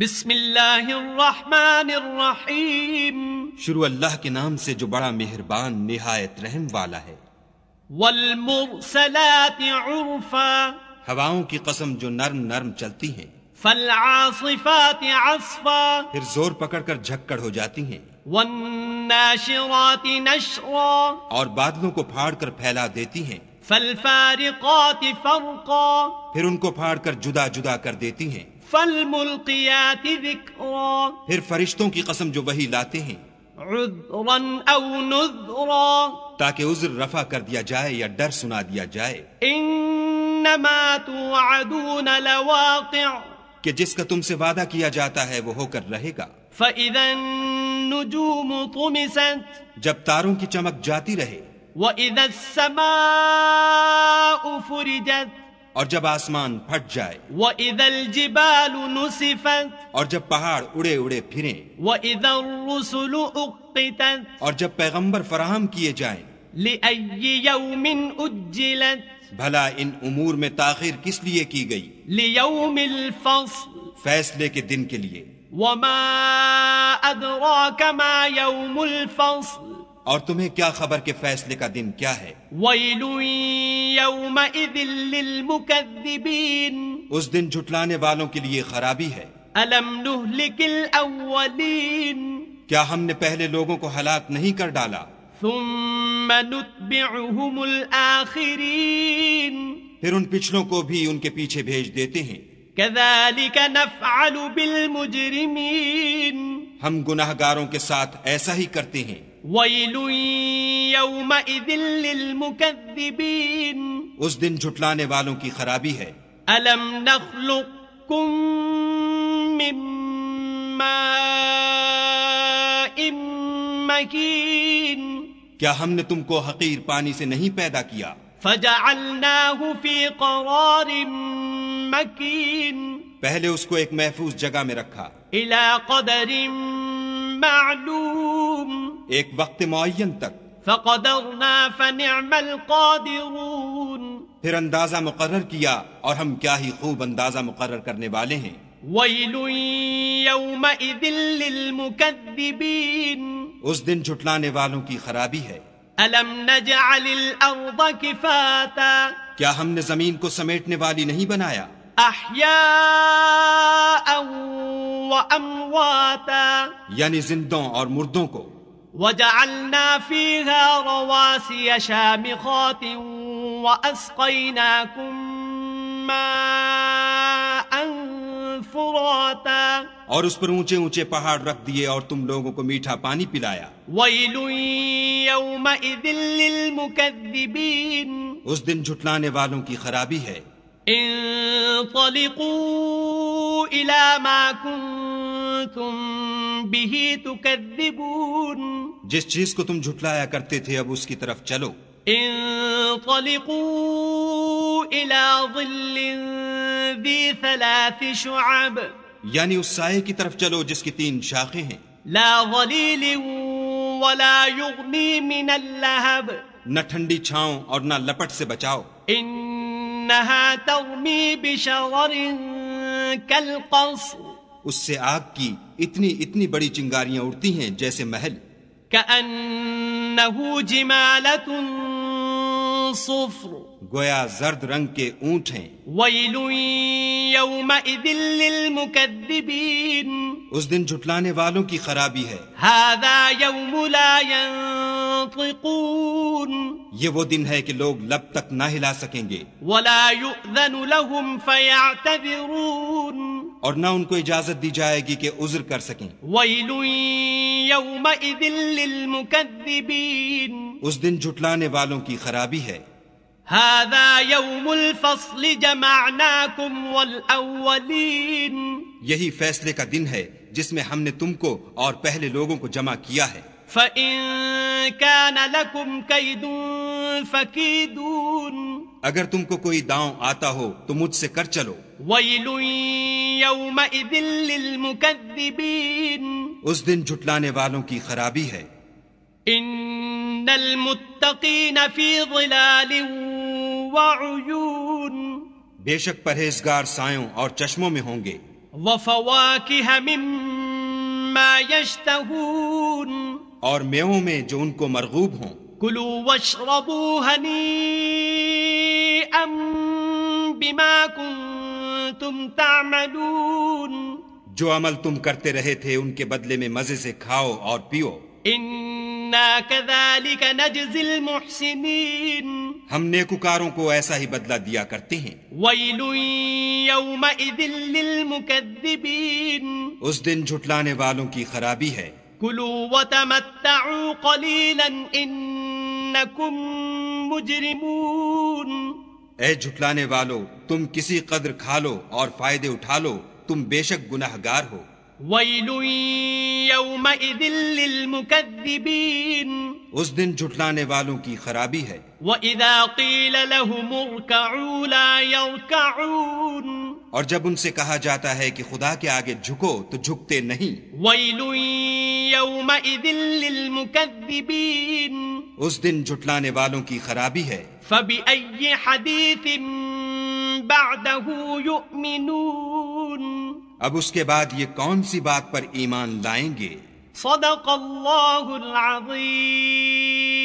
बिस्मिल्लाहिर्रहमानिर्रहीम शुरू अल्लाह के नाम से जो बड़ा मेहरबान निहायत रहम वाला है वलमुरसलात उर्फा हवाओं की कसम जो नर्म नर्म चलती हैं फलआसिफात असफा फिर जोर पकड़ कर झक्कड़ हो जाती हैं वन्नाशिरात नशरा और बादलों को फाड़ कर फैला देती हैं फलफारिकात फरका फिर उनको फाड़ कर जुदा जुदा कर देती हैं فالملقيات ذكرا फिर फरिश्तों की कसम जो वही लाते हैं عذرا او نذرا ताकि उज्र रफा कर दिया जाए या डर सुना दिया जाए इन्नमा तुअदून लवाक़िअ कि जिसका तुमसे वादा किया जाता है वो होकर रहेगा فإذا النجوم طمست जब तारों की चमक जाती रहे وإذا السماء فرجت और जब आसमान फट जाए व इदल जिबाल और जब पहाड़ उड़े उड़े फिरे वो इधर और जब पैगंबर फराहम किए जाए उज्जिलत भला इन उमूर में ताखिर किस लिए की गई लियोमिल फैसले के दिन के लिए और तुम्हें क्या खबर के फैसले का दिन क्या है वही उस दिन झुटलाने वालों के लिए खराबी है अलम नुहलिकिल क्या हमने पहले लोगों को हलाक नहीं कर डाला ثم نتبعهم फिर उन पिछलों को भी उनके पीछे भेज देते हैं كذلك نفعل हम गुनाहगारों के साथ ऐसा ही करते हैं वैल यौमइदिल लिलमुकद्दिबीन उस दिन झुटलाने वालों की खराबी है अलम नखलुकुम मकीन क्या हमने तुमको हकीर पानी से नहीं पैदा किया फजअलनाहु मकीन पहले उसको एक महफूज जगह में रखा इला कदरिम मालूम एक वक्त मुन तक फकदरना फनि'मल कादिरून फिर अंदाजा मुकर किया और हम क्या ही खूब अंदाजा मुकर करने वाले हैं उस दिन झुटलाने वालों की खराबी है अलम क्या हमने जमीन को समेटने वाली नहीं बनाया यानी जिंदों और मुर्दों को वजह फीहा रवासिय और उस पर ऊंचे ऊंचे पहाड़ रख दिए और तुम लोगों को मीठा पानी पिलाया उस दिन झुटलाने वालों की खराबी है जिस चीज को तुम झुटलाया करते थे अब उसकी तरफ चलो انطلقوا الى ظل ذي ثلاث شعب यानी उस साय की तरफ चलो जिसकी तीन शाखें हैं ظليل ولا يغني من اللهب न ठंडी छाओ और न लपट से बचाओ इन्नहा तर्मी बिशरर उससे आग की इतनी इतनी बड़ी चिंगारियां उड़ती हैं जैसे महल जिमाल तुम صفر गोया जर्द रंग के ऊंट हैं वैलुमकदीन उस दिन झुटलाने वालों की खराबी है ये वो दिन है कि लोग लब तक ना हिला सकेंगे और ना उनको इजाजत दी जाएगी कि उज्र कर सकें वैलुमकदीन उस दिन झुटलाने वालों की खराबी है हादा यौमुल फसल जमानाकुम वल अव्वलीन यही फैसले का दिन है जिसमें हमने तुमको और पहले लोगों को जमा किया है फइन कान लकुम कैदून फकीदून अगर तुमको कोई दांव आता हो तो मुझसे कर चलो उस दिन जुटलाने वालों की खराबी है इन المتقين في ظلال वयुन बेशक परहेजगार सायों और चश्मों में होंगे और मेवों में जो उनको मरगूब हों कुलू वशरबू हनी बिमा तुम तामलून जो अमल तुम करते रहे थे उनके बदले में मजे से खाओ और पियो इन्ना कदालिक नजजिल मुहसिनीन हम नेकुकारों को ऐसा ही बदला दिया करते हैं उस दिन झुटलाने वालों की खराबी है कुलू झुटलाने वालो तुम किसी कदर खा लो और फायदे उठा लो तुम बेशक गुनाहगार हो वही लुई वैलुन उस दिन झुटलाने वालों की खराबी है और जब उनसे कहा जाता है कि खुदा के आगे झुको तो झुकते नहीं उस दिन झुटलाने वालों की खराबी है फबी अब उसके बाद ये कौन सी बात पर ईमान लाएंगे صدق الله العظيم